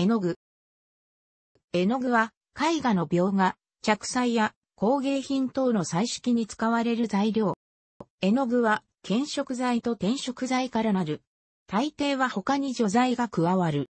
絵の具。絵の具は絵画の描画、着彩や工芸品等の彩色に使われる材料。絵の具は検色剤と転色剤からなる。大抵は他に除剤が加わる。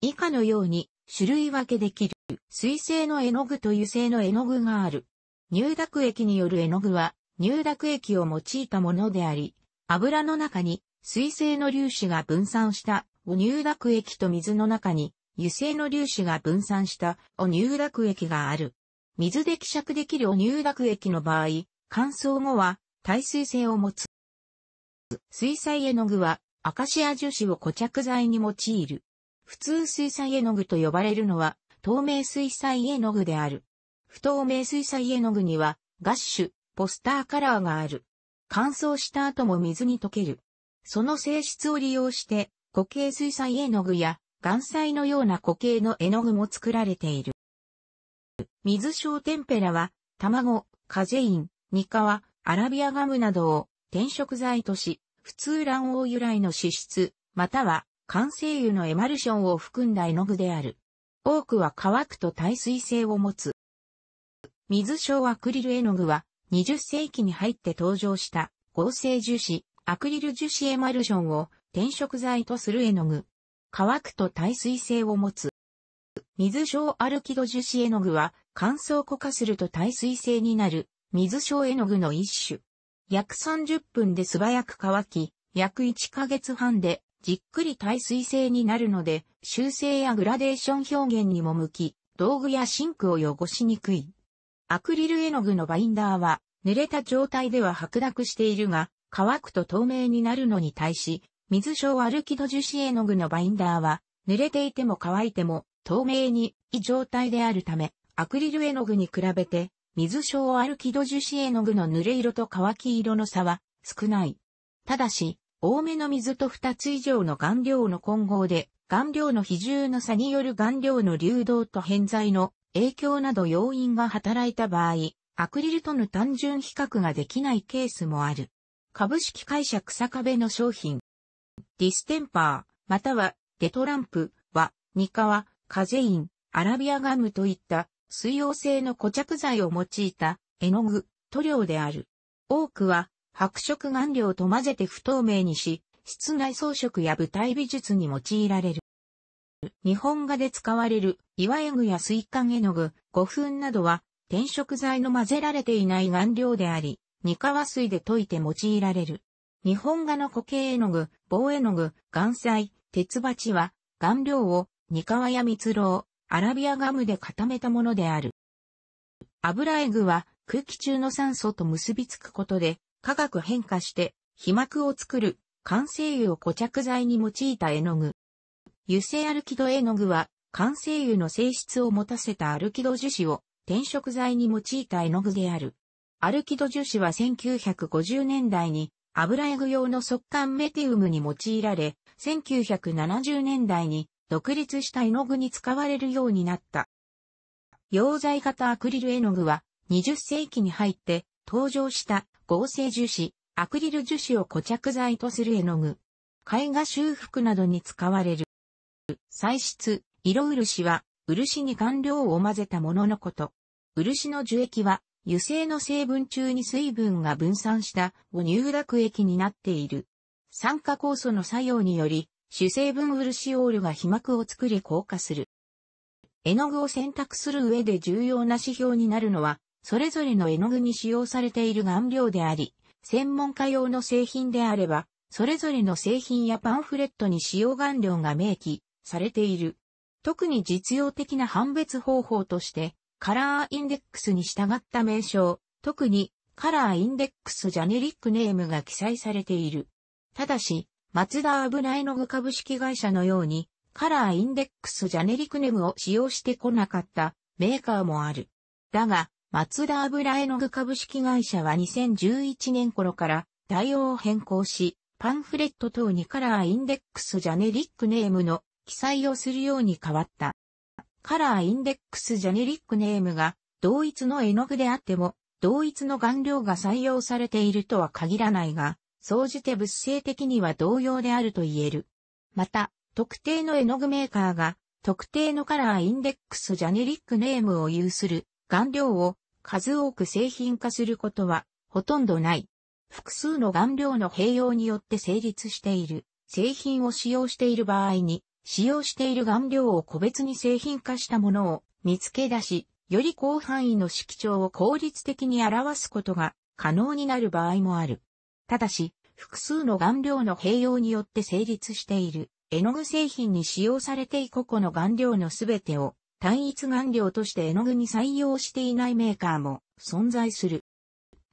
以下のように種類分けできる。水性の絵の具と油性の絵の具がある。入濁液による絵の具は入濁液を用いたものであり、油の中に水性の粒子が分散した入濁液と水の中に油性の粒子が分散したお乳楽液がある。水で希釈できるお乳楽液の場合、乾燥後は耐水性を持つ。水彩絵の具はアカシア樹脂を固着剤に用いる。普通水彩絵の具と呼ばれるのは透明水彩絵の具である。不透明水彩絵の具にはガッシュ、ポスターカラーがある。乾燥した後も水に溶ける。その性質を利用して固形水彩絵の具や岩彩のような固形の絵の具も作られている。水晶ンペラは、卵、カジェイン、ニカワ、アラビアガムなどを転色剤とし、普通卵黄由来の脂質、または完成油のエマルションを含んだ絵の具である。多くは乾くと耐水性を持つ。水晶アクリル絵の具は20世紀に入って登場した合成樹脂、アクリル樹脂エマルションを転色剤とする絵の具。乾くと耐水性を持つ。水晶アルキド樹脂絵の具は乾燥固化すると耐水性になる水晶絵の具の一種。約30分で素早く乾き、約1ヶ月半でじっくり耐水性になるので、修正やグラデーション表現にも向き、道具やシンクを汚しにくい。アクリル絵の具のバインダーは、濡れた状態では白濁しているが、乾くと透明になるのに対し、水晶アルキド樹脂絵の具のバインダーは、濡れていても乾いても透明にい状態であるため、アクリル絵の具に比べて、水晶アルキド樹脂絵の具の濡れ色と乾き色の差は少ない。ただし、多めの水と2つ以上の顔料の混合で、顔料の比重の差による顔料の流動と偏在の影響など要因が働いた場合、アクリルとの単純比較ができないケースもある。株式会社草壁の商品、ディステンパー、またはデトランプは、ニカワ、カゼイン、アラビアガムといった水溶性の固着剤を用いた絵の具、塗料である。多くは白色顔料と混ぜて不透明にし、室内装飾や舞台美術に用いられる。日本画で使われる岩絵具や水管絵の具、古墳などは転色剤の混ぜられていない顔料であり、ニカワ水で溶いて用いられる。日本画の固形絵の具、棒絵の具、岩彩、鉄鉢は、顔料を、ニカワや蜜蝋、アラビアガムで固めたものである。油絵具は、空気中の酸素と結びつくことで、化学変化して、皮膜を作る、完成油を固着剤に用いた絵の具。油性アルキド絵の具は、完成油の性質を持たせたアルキド樹脂を転色剤に用いた絵の具である。アルキド樹脂は1950年代に油絵具用の速乾メティウムに用いられ、1970年代に独立した絵の具に使われるようになった。溶剤型アクリル絵の具は20世紀に入って登場した合成樹脂、アクリル樹脂を固着剤とする絵の具。絵画修復などに使われる。彩質、色漆は漆に顔料を混ぜたもののこと。漆の樹液は油性の成分中に水分が分散した五乳濁液になっている。酸化酵素の作用により、主成分ウルシオールが被膜を作り硬化する。絵の具を選択する上で重要な指標になるのは、それぞれの絵の具に使用されている顔料であり、専門家用の製品であれば、それぞれの製品やパンフレットに使用顔料が明記されている。特に実用的な判別方法として、カラーインデックスに従った名称、特にカラーインデックスジャネリックネームが記載されている。ただし、マツダ・アブライノグ株式会社のように、カラーインデックスジャネリックネームを使用してこなかったメーカーもある。だが、マツダ・アブライノグ株式会社は2011年頃から対応を変更し、パンフレット等にカラーインデックスジャネリックネームの記載をするように変わった。カラーインデックスジェネリックネームが同一の絵の具であっても、同一の顔料が採用されているとは限らないが、総じて物性的には同様であると言える。また、特定の絵の具メーカーが、特定のカラーインデックスジェネリックネームを有する顔料を数多く製品化することはほとんどない。複数の顔料の併用によって成立している製品を使用している場合に使用している顔料を個別に製品化したものを見つけ出し、より広範囲の色調を効率的に表すことが可能になる場合もある。ただし、複数の顔料の併用によって成立している絵の具製品に使用されてい個々の顔料のすべてを単一顔料として絵の具に採用していないメーカーも存在する。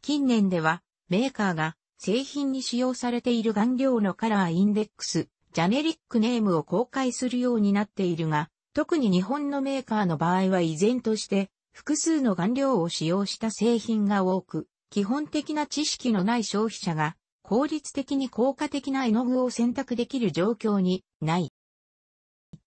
近年ではメーカーが製品に使用されている顔料のカラーインデックスジャネリックネームを公開するようになっているが、特に日本のメーカーの場合は依然として複数の顔料を使用した製品が多く、基本的な知識のない消費者が効率的に効果的な絵の具を選択できる状況にない。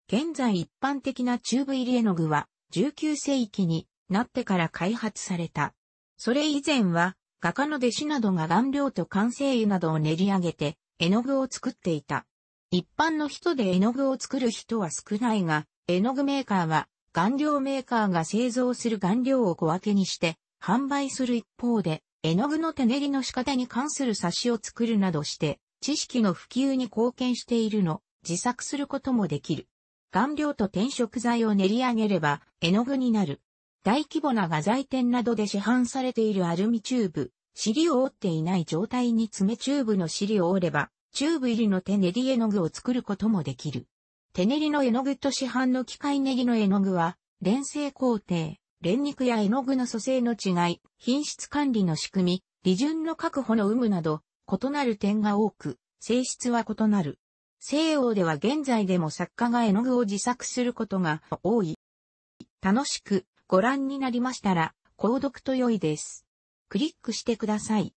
現在一般的なチューブ入り絵の具は19世紀になってから開発された。それ以前は画家の弟子などが顔料と完成油などを練り上げて絵の具を作っていた。一般の人で絵の具を作る人は少ないが、絵の具メーカーは、顔料メーカーが製造する顔料を小分けにして、販売する一方で、絵の具の手練りの仕方に関する冊子を作るなどして、知識の普及に貢献しているの、自作することもできる。顔料と転色剤を練り上げれば、絵の具になる。大規模な画材店などで市販されているアルミチューブ、尻を折っていない状態に爪チューブの尻を折れば、チューブ入りの手練り絵の具を作ることもできる。手練りの絵の具と市販の機械練りの絵の具は、練成工程、練肉や絵の具の組成の違い、品質管理の仕組み、利潤の確保の有無など、異なる点が多く、性質は異なる。西欧では現在でも作家が絵の具を自作することが多い。楽しくご覧になりましたら、購読と良いです。クリックしてください。